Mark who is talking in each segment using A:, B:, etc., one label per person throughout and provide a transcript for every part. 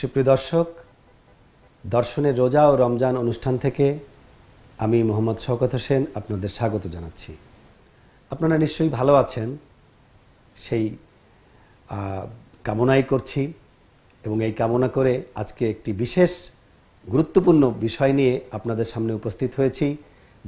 A: সুপ্রিয় দর্শক দর্শনের রোজা ও রমজান অনুষ্ঠান থেকে আমি মোহাম্মদ শওকত হোসেন আপনাদের স্বাগত জানাচ্ছি আপনারা নিশ্চয়ই ভালো আছেন সেই কামনাই করছি এবং এই কামনা করে আজকে একটি বিশেষ গুরুত্বপূর্ণ বিষয় নিয়ে আপনাদের সামনে উপস্থিত হয়েছি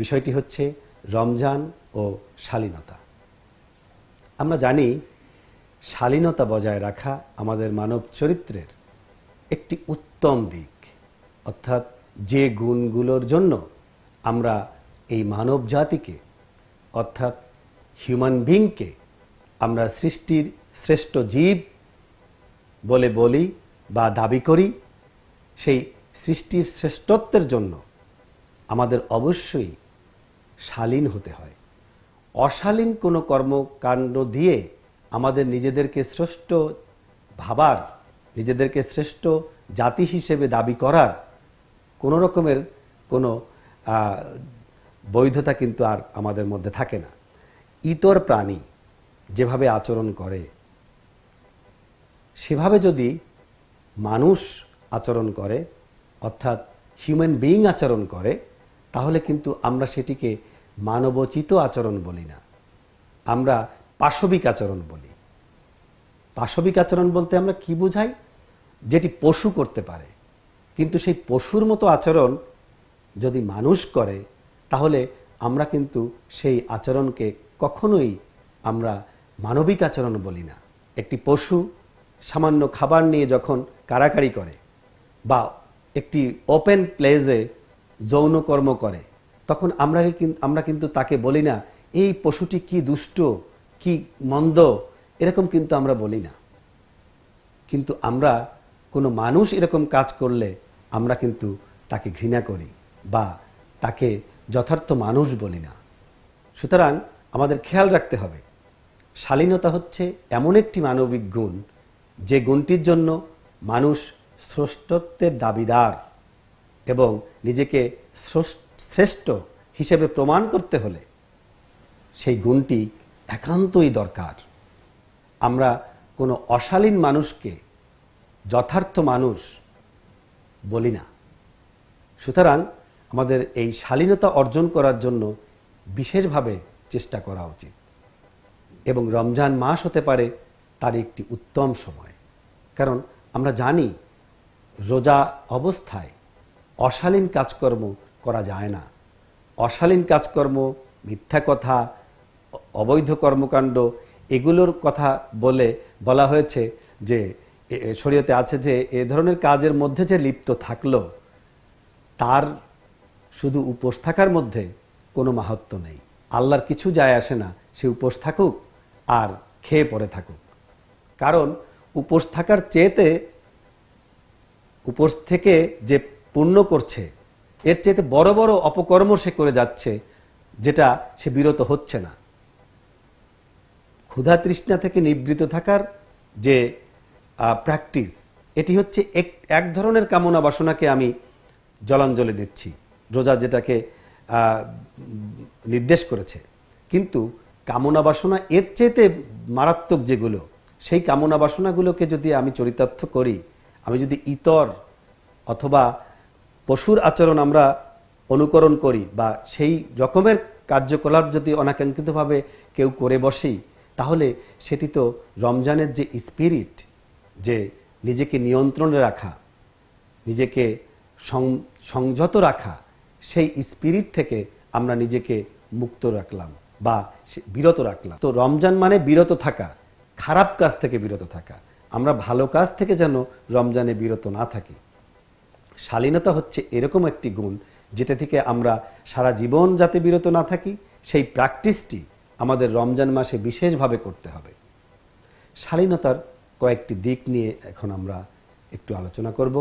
A: বিষয়টি হচ্ছে রমজান ও শালীনতা আমরা জানি শালীনতা বজায় রাখা আমাদের মানব চরিত্রের একটি উত্তম দিক অর্থাৎ যে গুণগুলোর জন্য আমরা এই মানব জাতিকে অর্থাৎ হিউম্যান বিংকে আমরা সৃষ্টির শ্রেষ্ঠ জীব বলে বলি বা দাবি করি সেই সৃষ্টির শ্রেষ্ঠত্বের জন্য আমাদের অবশ্যই শালীন হতে হয় অশালীন কোনো কর্মকাণ্ড দিয়ে আমাদের নিজেদেরকে শ্রেষ্ঠ ভাবার নিজেদেরকে শ্রেষ্ঠ জাতি হিসেবে দাবি করার কোনো রকমের কোনো বৈধতা কিন্তু আর আমাদের মধ্যে থাকে না ইতর প্রাণী যেভাবে আচরণ করে সেভাবে যদি মানুষ আচরণ করে অর্থাৎ হিউম্যান বিইং আচরণ করে তাহলে কিন্তু আমরা সেটিকে মানবচিত আচরণ বলি না আমরা পাশবিক আচরণ বলি পাশবিক আচরণ বলতে আমরা কি বুঝাই যেটি পশু করতে পারে কিন্তু সেই পশুর মতো আচরণ যদি মানুষ করে তাহলে আমরা কিন্তু সেই আচরণকে কখনোই আমরা মানবিক আচরণ বলি না একটি পশু সামান্য খাবার নিয়ে যখন কারাকারি করে বা একটি ওপেন প্লেসে যৌনকর্ম করে তখন আমরা আমরা কিন্তু তাকে বলি না এই পশুটি কি দুষ্ট কি মন্দ এরকম কিন্তু আমরা বলি না কিন্তু আমরা কোনো মানুষ এরকম কাজ করলে আমরা কিন্তু তাকে ঘৃণা করি বা তাকে যথার্থ মানুষ বলি না সুতরাং আমাদের খেয়াল রাখতে হবে শালীনতা হচ্ছে এমন একটি মানবিক গুণ যে গুণটির জন্য মানুষ শ্রেষ্ঠত্বের দাবিদার এবং নিজেকে শ্রেষ্ঠ হিসেবে প্রমাণ করতে হলে সেই গুণটি একান্তই দরকার আমরা কোনো অশালীন মানুষকে যথার্থ মানুষ বলি না সুতরাং আমাদের এই শালীনতা অর্জন করার জন্য বিশেষভাবে চেষ্টা করা উচিত এবং রমজান মাস হতে পারে তার একটি উত্তম সময় কারণ আমরা জানি রোজা অবস্থায় অশালীন কাজকর্ম করা যায় না অশালীন কাজকর্ম মিথ্যা কথা অবৈধ কর্মকাণ্ড এগুলোর কথা বলে বলা হয়েছে যে শরীয়তে আছে যে এ ধরনের কাজের মধ্যে যে লিপ্ত থাকলো তার শুধু উপোস থাকার মধ্যে কোনো মাহাত্ম নেই আল্লাহর কিছু যায় আসে না সে উপোস থাকুক আর খেয়ে পড়ে থাকুক কারণ উপোস থাকার চেয়েতে উপোস থেকে যে পূর্ণ করছে এর চেয়েতে বড় বড় অপকর্ম সে করে যাচ্ছে যেটা সে বিরত হচ্ছে না ক্ষুধা তৃষ্ণা থেকে নিবৃত থাকার যে প্র্যাকটিস এটি হচ্ছে এক এক ধরনের কামনা বাসনাকে আমি জলাঞ্জলি দিচ্ছি রোজা যেটাকে নির্দেশ করেছে কিন্তু কামনা বাসনা এর চেয়েতে মারাত্মক যেগুলো সেই কামনা বাসনাগুলোকে যদি আমি চরিতার্থ করি আমি যদি ইতর অথবা পশুর আচরণ আমরা অনুকরণ করি বা সেই রকমের কার্যকলাপ যদি অনাকাঙ্ক্ষিতভাবে কেউ করে বসেই তাহলে সেটি তো রমজানের যে স্পিরিট যে নিজেকে নিয়ন্ত্রণে রাখা নিজেকে সংযত রাখা সেই স্পিরিট থেকে আমরা নিজেকে মুক্ত রাখলাম বা বিরত রাখলাম তো রমজান মানে বিরত থাকা খারাপ কাজ থেকে বিরত থাকা আমরা ভালো কাজ থেকে যেন রমজানে বিরত না থাকি শালীনতা হচ্ছে এরকম একটি গুণ যেটা থেকে আমরা সারা জীবন যাতে বিরত না থাকি সেই প্র্যাকটিসটি আমাদের রমজান মাসে বিশেষভাবে করতে হবে শালীনতার কয়েকটি দিক নিয়ে এখন আমরা একটু আলোচনা করব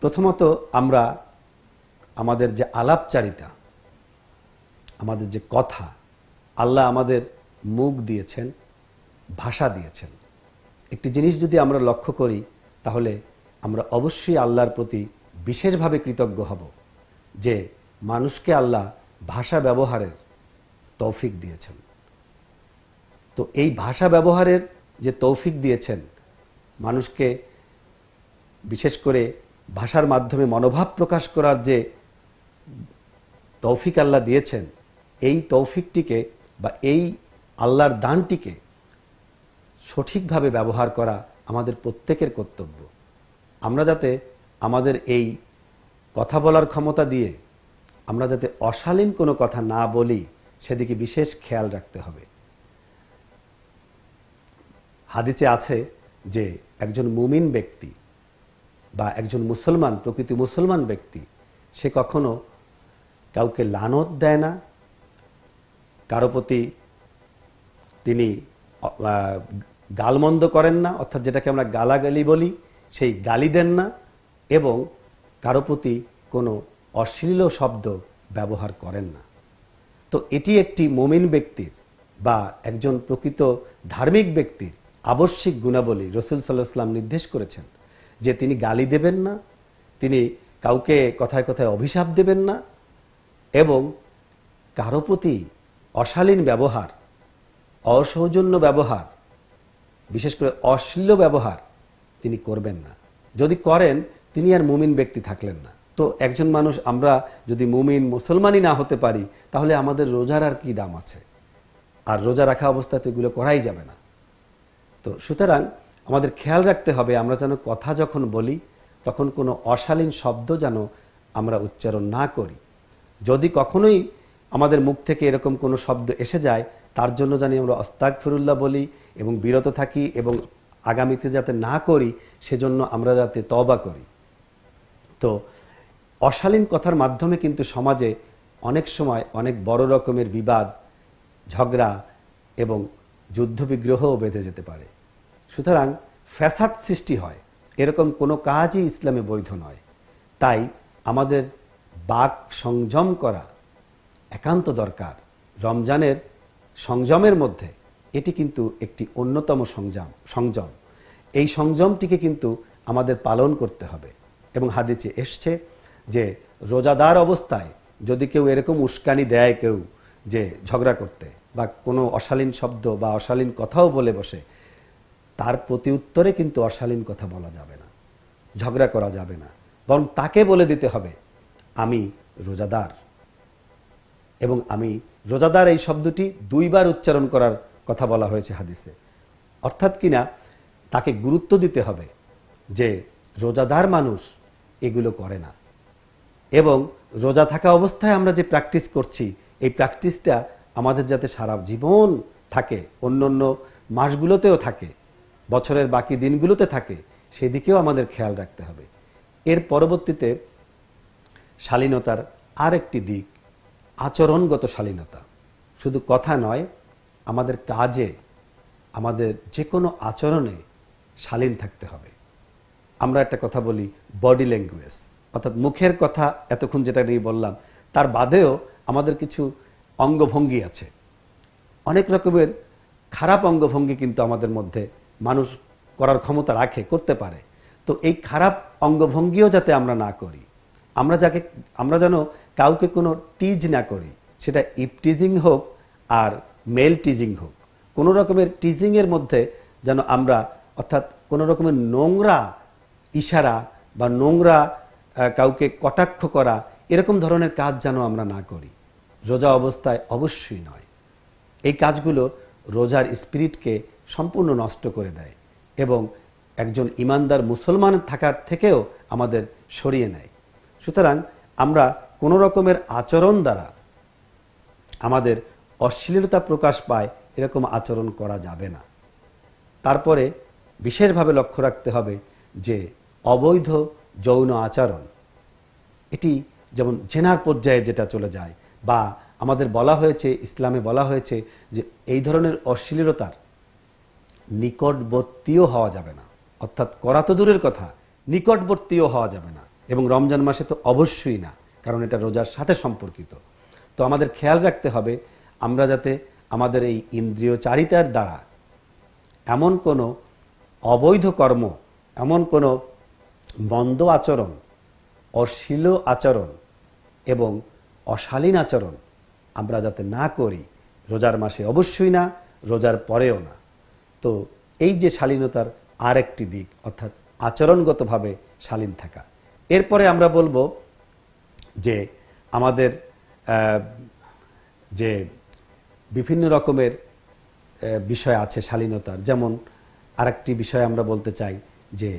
A: প্রথমত আমরা আমাদের যে আলাপচারিতা আমাদের যে কথা আল্লাহ আমাদের মুখ দিয়েছেন ভাষা দিয়েছেন একটি জিনিস যদি আমরা লক্ষ্য করি তাহলে আমরা অবশ্যই আল্লাহর প্রতি বিশেষভাবে কৃতজ্ঞ হব যে মানুষকে আল্লাহ ভাষা ব্যবহারের তৌফিক দিয়েছেন তো এই ভাষা ব্যবহারের যে তৌফিক দিয়েছেন মানুষকে বিশেষ করে ভাষার মাধ্যমে মনোভাব প্রকাশ করার যে তৌফিক আল্লাহ দিয়েছেন এই তৌফিকটিকে বা এই আল্লাহর দানটিকে সঠিকভাবে ব্যবহার করা আমাদের প্রত্যেকের কর্তব্য আমরা যাতে আমাদের এই কথা বলার ক্ষমতা দিয়ে আমরা যাতে অশালীন কোনো কথা না বলি সেদিকে বিশেষ খেয়াল রাখতে হবে হাদিসে আছে যে একজন মুমিন ব্যক্তি বা একজন মুসলমান প্রকৃতি মুসলমান ব্যক্তি সে কখনো কাউকে লানত দেয় না কারো প্রতি তিনি গালমন্দ করেন না অর্থাৎ যেটাকে আমরা গালাগালি বলি সেই গালি দেন না এবং কারো প্রতি কোনো অশ্লীল শব্দ ব্যবহার করেন না তো এটি একটি মমিন ব্যক্তির বা একজন প্রকৃত ধার্মিক ব্যক্তির আবশ্যিক গুণাবলী রসুল সাল্লাহাম নির্দেশ করেছেন যে তিনি গালি দেবেন না তিনি কাউকে কথায় কথায় অভিশাপ দেবেন না এবং কারো প্রতি অশালীন ব্যবহার অসৌজন্য ব্যবহার বিশেষ করে অশ্লীল ব্যবহার তিনি করবেন না যদি করেন তিনি আর মুমিন ব্যক্তি থাকলেন না তো একজন মানুষ আমরা যদি মুমিন মুসলমানই না হতে পারি তাহলে আমাদের রোজার আর কি দাম আছে আর রোজা রাখা অবস্থাতে এগুলো করাই যাবে না তো সুতরাং আমাদের খেয়াল রাখতে হবে আমরা যেন কথা যখন বলি তখন কোনো অশালীন শব্দ যেন আমরা উচ্চারণ না করি যদি কখনোই আমাদের মুখ থেকে এরকম কোনো শব্দ এসে যায় তার জন্য জানি আমরা অস্তাক ফিরুল্লাহ বলি এবং বিরত থাকি এবং আগামীতে যাতে না করি সেজন্য আমরা যাতে তবা করি তো অশালীন কথার মাধ্যমে কিন্তু সমাজে অনেক সময় অনেক বড় রকমের বিবাদ ঝগড়া এবং যুদ্ধবিগ্রহও বেঁধে যেতে পারে সুতরাং ফ্যাসাদ সৃষ্টি হয় এরকম কোনো কাজই ইসলামে বৈধ নয় তাই আমাদের বাক সংযম করা একান্ত দরকার রমজানের সংযমের মধ্যে এটি কিন্তু একটি অন্যতম সংযম সংযম এই সংযমটিকে কিন্তু আমাদের পালন করতে হবে এবং হাদিচে এসছে যে রোজাদার অবস্থায় যদি কেউ এরকম উস্কানি দেয় কেউ যে ঝগড়া করতে বা কোনো অশালীন শব্দ বা অশালীন কথাও বলে বসে তার প্রতি উত্তরে কিন্তু অশালীন কথা বলা যাবে না ঝগড়া করা যাবে না বরং তাকে বলে দিতে হবে আমি রোজাদার এবং আমি রোজাদার এই শব্দটি দুইবার উচ্চারণ করার কথা বলা হয়েছে হাদিসে অর্থাৎ কিনা তাকে গুরুত্ব দিতে হবে যে রোজাদার মানুষ এগুলো করে না এবং রোজা থাকা অবস্থায় আমরা যে প্র্যাকটিস করছি এই প্র্যাকটিসটা আমাদের যাতে সারা জীবন থাকে অন্য অন্য মাসগুলোতেও থাকে বছরের বাকি দিনগুলোতে থাকে সেদিকেও আমাদের খেয়াল রাখতে হবে এর পরবর্তীতে শালীনতার আরেকটি দিক আচরণগত শালীনতা শুধু কথা নয় আমাদের কাজে আমাদের যে কোনো আচরণে শালীন থাকতে হবে আমরা একটা কথা বলি বডি ল্যাঙ্গুয়েজ অর্থাৎ মুখের কথা এতক্ষণ যেটা নিয়ে বললাম তার বাদেও আমাদের কিছু অঙ্গভঙ্গি আছে অনেক রকমের খারাপ অঙ্গভঙ্গি কিন্তু আমাদের মধ্যে মানুষ করার ক্ষমতা রাখে করতে পারে তো এই খারাপ অঙ্গভঙ্গিও যাতে আমরা না করি আমরা যাকে আমরা যেন কাউকে কোনো টিজ না করি সেটা ইপটিজিং হোক আর মেল টিজিং হোক কোনো রকমের টিজিংয়ের মধ্যে যেন আমরা অর্থাৎ কোনো রকমের নোংরা ইশারা বা নোংরা কাউকে কটাক্ষ করা এরকম ধরনের কাজ যেন আমরা না করি রোজা অবস্থায় অবশ্যই নয় এই কাজগুলো রোজার স্পিরিটকে সম্পূর্ণ নষ্ট করে দেয় এবং একজন ইমানদার মুসলমান থাকার থেকেও আমাদের সরিয়ে নেয় সুতরাং আমরা কোনো রকমের আচরণ দ্বারা আমাদের অশ্লীলতা প্রকাশ পায় এরকম আচরণ করা যাবে না তারপরে বিশেষভাবে লক্ষ্য রাখতে হবে যে অবৈধ যৌন আচরণ এটি যেমন জেনার পর্যায়ে যেটা চলে যায় বা আমাদের বলা হয়েছে ইসলামে বলা হয়েছে যে এই ধরনের অশ্লীলতার নিকটবর্তীও হওয়া যাবে না অর্থাৎ করা তো দূরের কথা নিকটবর্তীও হওয়া যাবে না এবং রমজান মাসে তো অবশ্যই না কারণ এটা রোজার সাথে সম্পর্কিত তো আমাদের খেয়াল রাখতে হবে আমরা যাতে আমাদের এই ইন্দ্রিয় চারিতার দ্বারা এমন কোনো অবৈধ কর্ম এমন কোনো মন্দ আচরণ অশ্লীল আচরণ এবং অশালীন আচরণ আমরা যাতে না করি রোজার মাসে অবশ্যই না রোজার পরেও না তো এই যে শালীনতার আরেকটি দিক অর্থাৎ আচরণগতভাবে শালীন থাকা এরপরে আমরা বলবো যে আমাদের যে বিভিন্ন রকমের বিষয় আছে শালীনতার যেমন আরেকটি বিষয় আমরা বলতে চাই যে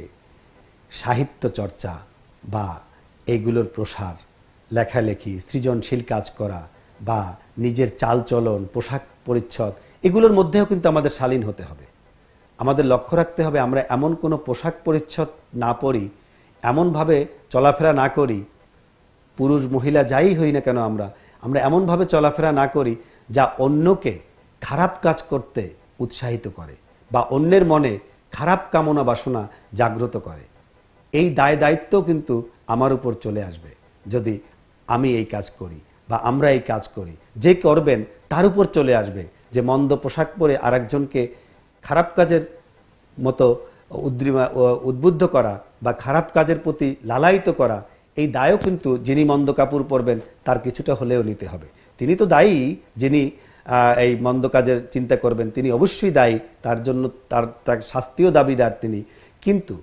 A: সাহিত্য চর্চা বা এইগুলোর প্রসার লেখালেখি সৃজনশীল কাজ করা বা নিজের চালচলন পোশাক পরিচ্ছদ এগুলোর মধ্যেও কিন্তু আমাদের শালীন হতে হবে আমাদের লক্ষ্য রাখতে হবে আমরা এমন কোনো পোশাক পরিচ্ছদ না পরি এমনভাবে চলাফেরা না করি পুরুষ মহিলা যাই হই না কেন আমরা আমরা এমনভাবে চলাফেরা না করি যা অন্যকে খারাপ কাজ করতে উৎসাহিত করে বা অন্যের মনে খারাপ কামনা বাসনা জাগ্রত করে এই দায় দায়িত্ব কিন্তু আমার উপর চলে আসবে যদি আমি এই কাজ করি বা আমরা এই কাজ করি যে করবেন তার উপর চলে আসবে যে মন্দ পোশাক পরে আরেকজনকে খারাপ কাজের মতো উদ্রিমা উদ্বুদ্ধ করা বা খারাপ কাজের প্রতি লালায়িত করা এই দায়ও কিন্তু যিনি মন্দ কাপড় পরবেন তার কিছুটা হলেও নিতে হবে তিনি তো দায়ী যিনি এই মন্দ কাজের চিন্তা করবেন তিনি অবশ্যই দায়ী তার জন্য তার তার শাস্তিও দাবিদার তিনি কিন্তু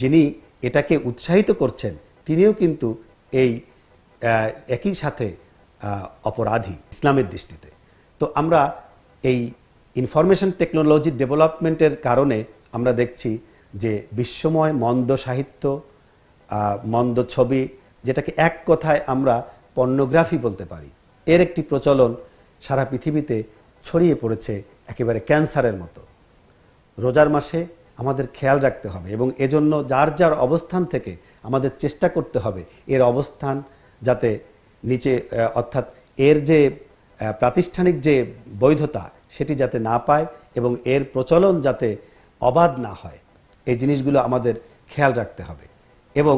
A: যিনি এটাকে উৎসাহিত করছেন তিনিও কিন্তু এই একই সাথে অপরাধী ইসলামের দৃষ্টিতে তো আমরা এই ইনফরমেশন টেকনোলজি ডেভেলপমেন্টের কারণে আমরা দেখছি যে বিশ্বময় মন্দ সাহিত্য মন্দ ছবি যেটাকে এক কথায় আমরা পর্নোগ্রাফি বলতে পারি এর একটি প্রচলন সারা পৃথিবীতে ছড়িয়ে পড়েছে একেবারে ক্যান্সারের মতো রোজার মাসে আমাদের খেয়াল রাখতে হবে এবং এজন্য যার যার অবস্থান থেকে আমাদের চেষ্টা করতে হবে এর অবস্থান যাতে নিচে অর্থাৎ এর যে প্রাতিষ্ঠানিক যে বৈধতা সেটি যাতে না পায় এবং এর প্রচলন যাতে অবাধ না হয় এই জিনিসগুলো আমাদের খেয়াল রাখতে হবে এবং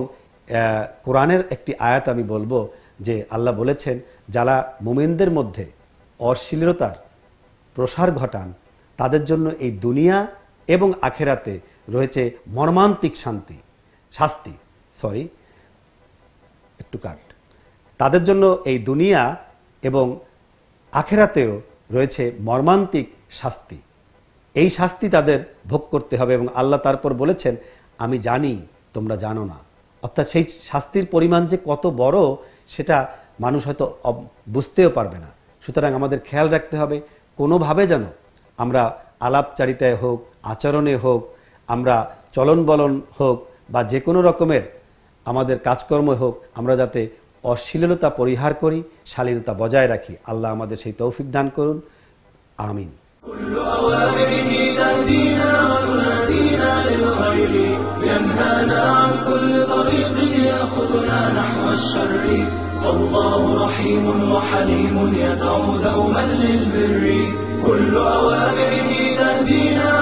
A: কোরআনের একটি আয়াত আমি বলবো যে আল্লাহ বলেছেন যারা মোমেনদের মধ্যে অশ্লীলতার প্রসার ঘটান তাদের জন্য এই দুনিয়া এবং আখেরাতে রয়েছে মর্মান্তিক শান্তি শাস্তি সরি একটু কাট তাদের জন্য এই দুনিয়া এবং আখেরাতেও রয়েছে মর্মান্তিক শাস্তি এই শাস্তি তাদের ভোগ করতে হবে এবং আল্লাহ তারপর বলেছেন আমি জানি তোমরা জানো না অর্থাৎ সেই শাস্তির পরিমাণ যে কত বড় সেটা মানুষ হয়তো বুঝতেও পারবে না সুতরাং আমাদের খেয়াল রাখতে হবে কোনোভাবে যেন আমরা আলাপচারিতায় হোক আচরণে হোক আমরা চলন বলন হোক বা যে কোনো রকমের আমাদের কাজকর্ম হোক আমরা যাতে অশ্লীলতা পরিহার করি শালীনতা বজায় রাখি আল্লাহ আমাদের সেই তৌফিক দান করুন আমিন ينهانا عن كل طريق يأخذنا نحو الشر فالله رحيم وحليم يدعو دوما للبر كل أوامره تهدينا